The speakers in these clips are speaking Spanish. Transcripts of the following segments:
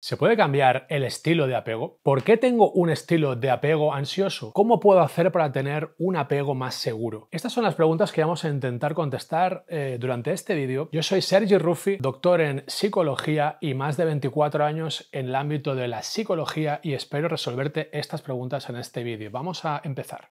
¿Se puede cambiar el estilo de apego? ¿Por qué tengo un estilo de apego ansioso? ¿Cómo puedo hacer para tener un apego más seguro? Estas son las preguntas que vamos a intentar contestar eh, durante este vídeo. Yo soy Sergi Ruffi, doctor en psicología y más de 24 años en el ámbito de la psicología y espero resolverte estas preguntas en este vídeo. Vamos a empezar.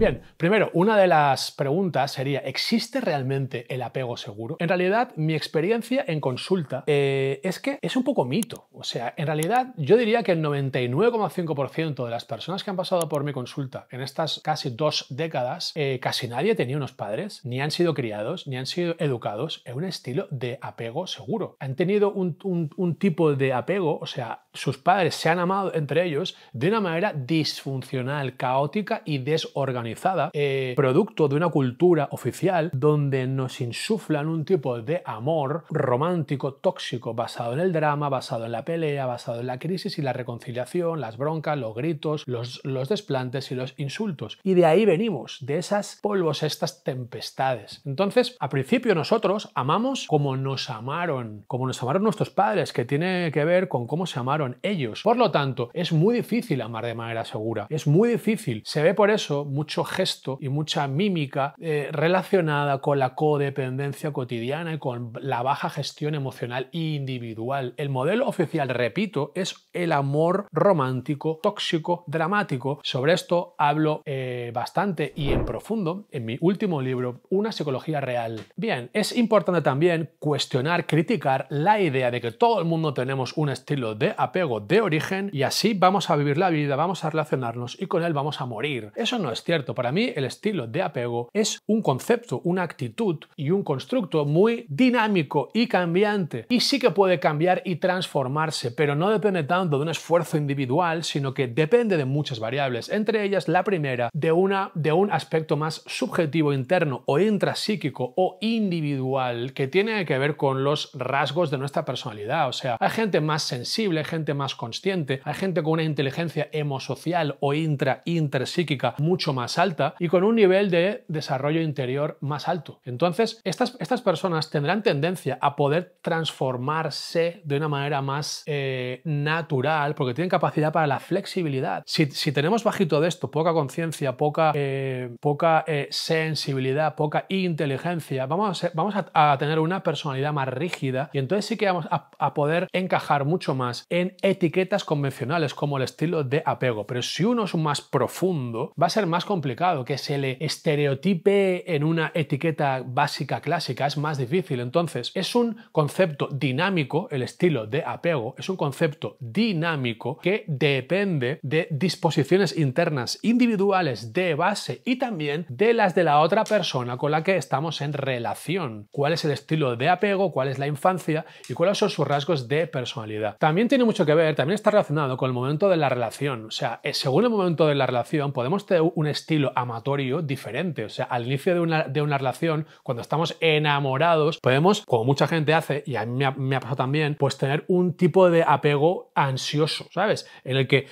Bien, primero, una de las preguntas sería, ¿existe realmente el apego seguro? En realidad, mi experiencia en consulta eh, es que es un poco mito. O sea, en realidad yo diría que el 99,5% de las personas que han pasado por mi consulta en estas casi dos décadas, eh, casi nadie tenía unos padres, ni han sido criados, ni han sido educados en un estilo de apego seguro. Han tenido un tipo de apego, o sea, sus padres se han amado entre ellos de una manera disfuncional, caótica y desorganizada, eh, producto de una cultura oficial donde nos insuflan un tipo de amor romántico, tóxico, basado en el drama, basado en la pelea, basado en la crisis y la reconciliación, las broncas, los gritos, los, los desplantes y los insultos. Y de ahí venimos, de esas polvos, estas tempestades. Entonces, a principio nosotros amamos como nos amaron, como nos amaron nuestros padres, que tiene que ver con cómo se amaron ellos. Por lo tanto, es muy difícil amar de manera segura. Es muy difícil. Se ve por eso mucho gesto y mucha mímica eh, relacionada con la codependencia cotidiana y con la baja gestión emocional individual. El modelo oficial, repito, es el amor romántico, tóxico, dramático. Sobre esto hablo eh, bastante y en profundo en mi último libro, Una psicología real. Bien, es importante también cuestionar, criticar la idea de que todo el mundo tenemos un estilo de apego de origen y así vamos a vivir la vida, vamos a relacionarnos y con él vamos a morir. Eso no es cierto. Para mí el estilo de apego es un concepto, una actitud y un constructo muy dinámico y cambiante y sí que puede cambiar y transformarse, pero no depende tanto de un esfuerzo individual, sino que depende de muchas variables, entre ellas la primera, de, una, de un aspecto más subjetivo interno o intrapsíquico o individual que tiene que ver con los rasgos de nuestra personalidad. O sea, hay gente más sensible, gente más consciente, hay gente con una inteligencia emosocial o intra interpsíquica mucho más alta y con un nivel de desarrollo interior más alto. Entonces, estas, estas personas tendrán tendencia a poder transformarse de una manera más eh, natural porque tienen capacidad para la flexibilidad. Si, si tenemos bajito de esto, poca conciencia, poca, eh, poca eh, sensibilidad, poca inteligencia, vamos a, vamos a, tener una personalidad más rígida y entonces sí que vamos a poder encajar mucho más en etiquetas convencionales como el estilo de apego. Pero si uno es más profundo, va a ser más complicado que se le estereotipe en una etiqueta básica clásica. Es más difícil. Entonces, es un concepto dinámico, el estilo de apego, es un concepto dinámico que depende de disposiciones internas individuales de base y también de las de la otra persona con la que estamos en relación. ¿Cuál es el estilo de apego? ¿Cuál es la infancia? ¿Y cuáles son sus rasgos de personalidad? También tiene mucho que ver, también está relacionado con el momento de la relación. O sea, eh, según el momento de la relación, podemos tener un estilo amatorio diferente. O sea, al inicio de una, relación, cuando estamos enamorados, podemos, como mucha gente hace, y a mí me ha pasado también, pues tener un tipo de apego ansioso, ¿sabes? En el que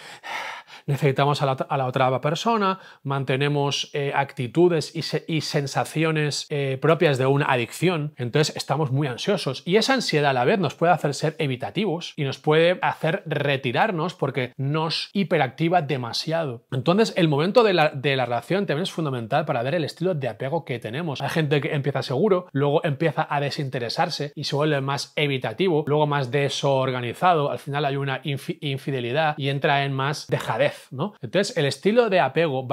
necesitamos a la, otra persona, mantenemos eh, actitudes y, sensaciones eh, propias de una adicción, entonces estamos muy ansiosos. Y esa ansiedad a la vez nos puede hacer ser evitativos y nos puede hacer retirarnos porque nos hiperactiva demasiado. Entonces el momento de la, relación también es fundamental para ver el estilo de apego que tenemos. Hay gente que empieza seguro, luego empieza a desinteresarse y se vuelve más evitativo, luego más desorganizado, al final hay una infidelidad y entra en más dejadez entonces, el estilo de apego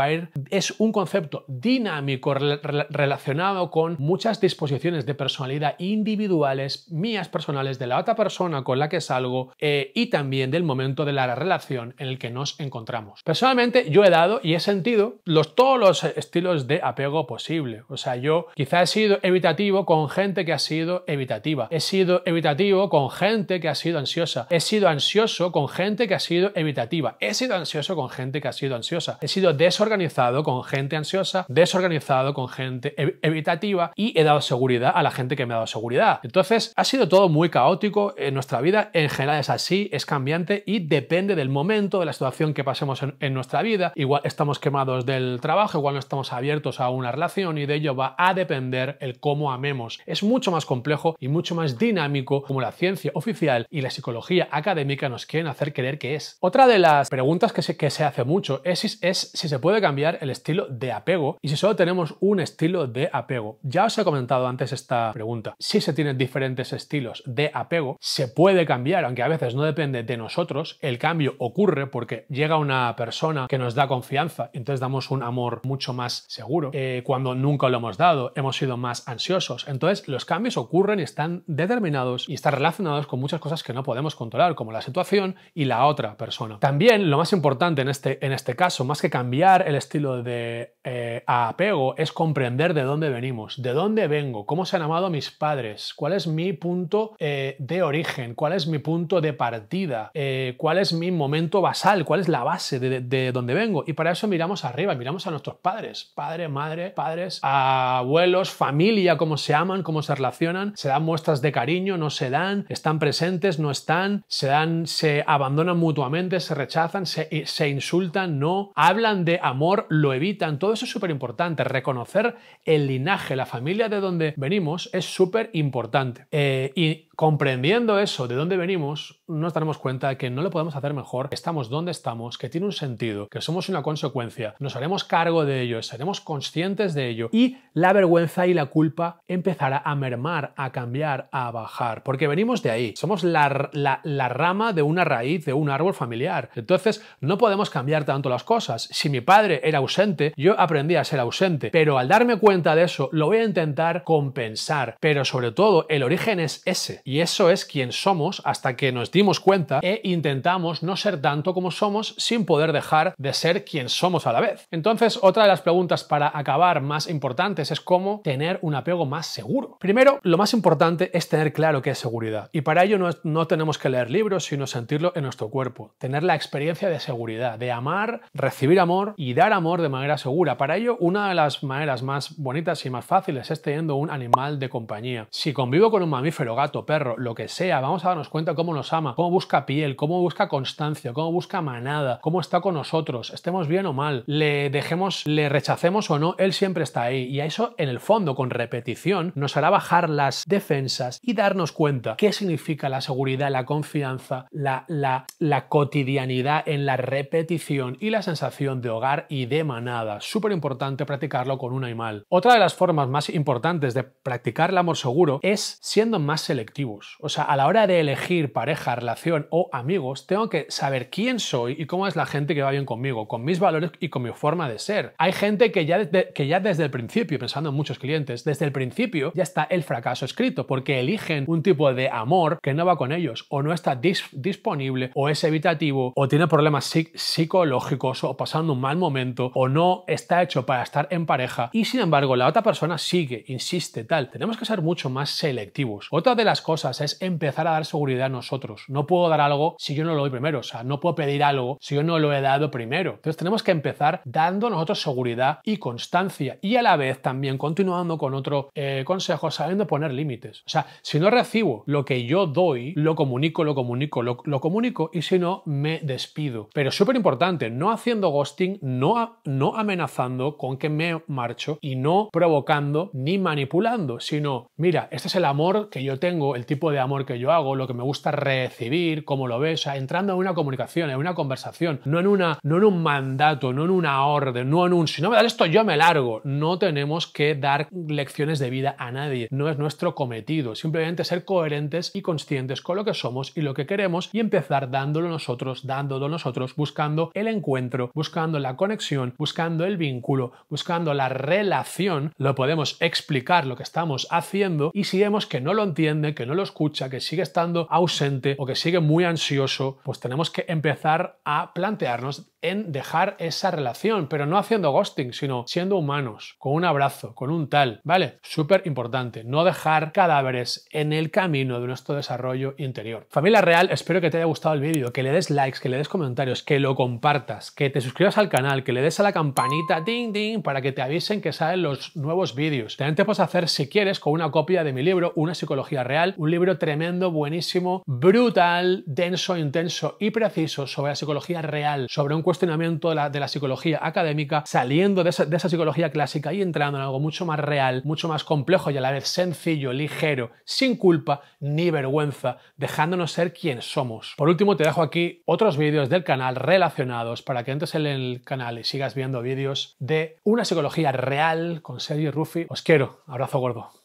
es un concepto dinámico relacionado con muchas disposiciones de personalidad individuales, mías personales, de la otra persona con la que salgo eh, y también del momento de la relación en el que nos encontramos. Personalmente, yo he dado y he sentido los, todos los estilos de apego posible. O sea, yo quizá he sido evitativo con gente que ha sido evitativa. He sido evitativo con gente que ha sido ansiosa. He sido ansioso con gente que ha sido evitativa. He sido ansioso con gente que ha sido ansiosa. He sido desorganizado con gente ansiosa, desorganizado con gente evitativa y he dado seguridad a la gente que me ha dado seguridad. Entonces, ha sido todo muy caótico. En nuestra vida en general es así, es cambiante y depende del momento, de la situación que pasemos en, nuestra vida. Igual estamos quemados del trabajo, igual no estamos abiertos a una relación y de ello va a depender el cómo amemos. Es mucho más complejo y mucho más dinámico como la ciencia oficial y la psicología académica nos quieren hacer creer que es. Otra de las preguntas que se, que se hace mucho es, si se puede cambiar el estilo de apego y si solo tenemos un estilo de apego. Ya os he comentado antes esta pregunta. Si se tienen diferentes estilos de apego, se puede cambiar, aunque a veces no depende de nosotros. El cambio ocurre porque llega una persona que nos da confianza, entonces damos un amor mucho más seguro. Eh, cuando nunca lo hemos dado, hemos sido más ansiosos. Entonces los cambios ocurren y están determinados y están relacionados con muchas cosas que no podemos controlar, como la situación y la otra persona. También lo más importante en este, en este caso, más que cambiar el estilo de eh, apego, es comprender de dónde venimos, de dónde vengo, cómo se han amado mis padres, cuál es mi punto eh, de origen, cuál es mi punto de partida, eh, cuál es mi momento basal, cuál es la base de, de, dónde vengo. Y para eso miramos arriba, miramos a nuestros padres, padre, madre, padres, abuelos, familia, cómo se aman, cómo se relacionan, se dan muestras de cariño, no se dan, están presentes, no están, se dan, se abandonan mutuamente, se rechazan, se, se insultan, no hablan de amor, lo evitan. Todo eso es súper importante. Reconocer el linaje, la familia de donde venimos es súper importante. Eh, y Comprendiendo eso, de dónde venimos, nos daremos cuenta de que no lo podemos hacer mejor, que estamos donde estamos, que tiene un sentido, que somos una consecuencia, nos haremos cargo de ello, seremos conscientes de ello y la vergüenza y la culpa empezará a mermar, a cambiar, a bajar, porque venimos de ahí, somos la, la rama de una raíz, de un árbol familiar. Entonces, no podemos cambiar tanto las cosas. Si mi padre era ausente, yo aprendí a ser ausente, pero al darme cuenta de eso, lo voy a intentar compensar, pero sobre todo el origen es ese y eso es quien somos hasta que nos dimos cuenta e intentamos no ser tanto como somos sin poder dejar de ser quien somos a la vez. Entonces, otra de las preguntas para acabar más importantes es cómo tener un apego más seguro. Primero, lo más importante es tener claro qué es seguridad y para ello no, no tenemos que leer libros, sino sentirlo en nuestro cuerpo, tener la experiencia de seguridad, de amar, recibir amor y dar amor de manera segura. Para ello, una de las maneras más bonitas y más fáciles es teniendo un animal de compañía. Si convivo con un mamífero, gato, perro, lo que sea, vamos a darnos cuenta cómo nos ama, cómo busca piel, cómo busca constancia, cómo busca manada, cómo está con nosotros, estemos bien o mal, le dejemos, le rechacemos o no, él siempre está ahí. Y a eso, en el fondo, con repetición, nos hará bajar las defensas y darnos cuenta qué significa la seguridad, la confianza, la, la, la cotidianidad en la repetición y la sensación de hogar y de manada. Súper importante practicarlo con un animal. Otra de las formas más importantes de practicar el amor seguro es siendo más selectivo o sea, a la hora de elegir pareja, relación o amigos, tengo que saber quién soy y cómo es la gente que va bien conmigo, con mis valores y con mi forma de ser. Hay gente que ya, que ya desde el principio, pensando en muchos clientes, desde el principio ya está el fracaso escrito porque eligen un tipo de amor que no va con ellos o no está disponible o es evitativo o tiene problemas psicológicos o pasando un mal momento o no está hecho para estar en pareja y sin embargo la otra persona sigue, insiste, tal. Tenemos que ser mucho más selectivos. Otra de las cosas es empezar a dar seguridad a nosotros. No puedo dar algo si yo no lo doy primero, o sea, no puedo pedir algo si yo no lo he dado primero. Entonces tenemos que empezar dando nosotros seguridad y constancia y a la vez también continuando con otro eh, consejo, sabiendo poner límites. O sea, si no recibo lo que yo doy, lo comunico, lo comunico, lo, comunico y si no, me despido. Pero súper importante, no haciendo ghosting, no, no amenazando con que me marcho y no provocando ni manipulando, sino, mira, este es el amor que yo tengo, tipo de amor que yo hago, lo que me gusta recibir, cómo lo ves, entrando en una comunicación, en una conversación, no en, una, no en un mandato, no en una orden, no en un si no me das esto yo me largo. No tenemos que dar lecciones de vida a nadie, no es nuestro cometido, simplemente ser coherentes y conscientes con lo que somos y lo que queremos y empezar dándolo nosotros, dándolo nosotros, buscando el encuentro, buscando la conexión, buscando el vínculo, buscando la relación, lo podemos explicar lo que estamos haciendo y si vemos que no lo entiende, que no lo escucha, que sigue estando ausente o que sigue muy ansioso, pues tenemos que empezar a plantearnos en dejar esa relación, pero no haciendo ghosting, sino siendo humanos, con un abrazo, con un tal, ¿vale? Súper importante, no dejar cadáveres en el camino de nuestro desarrollo interior. Familia Real, espero que te haya gustado el vídeo, que le des likes, que le des comentarios, que lo compartas, que te suscribas al canal, que le des a la campanita, ding, ding, para que te avisen que salen los nuevos vídeos. También te puedes hacer, si quieres, con una copia de mi libro, Una Psicología Real, un libro tremendo, buenísimo, brutal, denso, intenso y preciso sobre la psicología real, sobre un cuestionamiento de la, psicología académica, saliendo de esa, psicología clásica y entrando en algo mucho más real, mucho más complejo y a la vez sencillo, ligero, sin culpa ni vergüenza, dejándonos ser quien somos. Por último, te dejo aquí otros vídeos del canal relacionados para que entres en el canal y sigas viendo vídeos de una psicología real con Sergio Ruffi. Os quiero. Abrazo gordo.